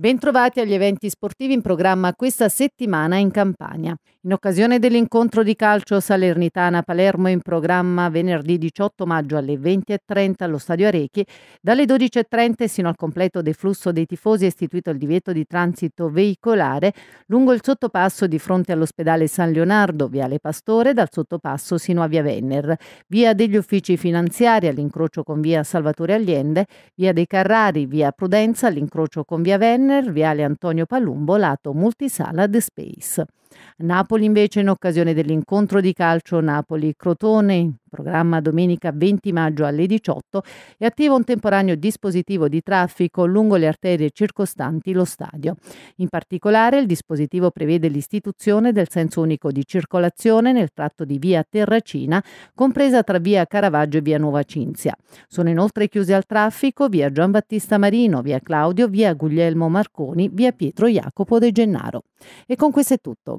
Bentrovati agli eventi sportivi in programma questa settimana in Campania. In occasione dell'incontro di calcio Salernitana-Palermo in programma venerdì 18 maggio alle 20.30 allo Stadio Arechi, dalle 12.30 sino al completo deflusso dei tifosi è istituito il divieto di transito veicolare lungo il sottopasso di fronte all'ospedale San Leonardo, Viale Pastore, dal sottopasso sino a Via Venner, Via degli Uffici Finanziari all'incrocio con Via Salvatore Allende, Via dei Carrari, Via Prudenza all'incrocio con Via Venner, Viale Antonio Palumbo, lato multisala The Space. Napoli invece in occasione dell'incontro di calcio Napoli-Crotone, programma domenica 20 maggio alle 18, è attivo un temporaneo dispositivo di traffico lungo le arterie circostanti lo stadio. In particolare il dispositivo prevede l'istituzione del senso unico di circolazione nel tratto di via Terracina, compresa tra via Caravaggio e via Nuova Cinzia. Sono inoltre chiuse al traffico via Giambattista Marino, via Claudio, via Guglielmo Marconi, via Pietro Jacopo De Gennaro. E con questo è tutto.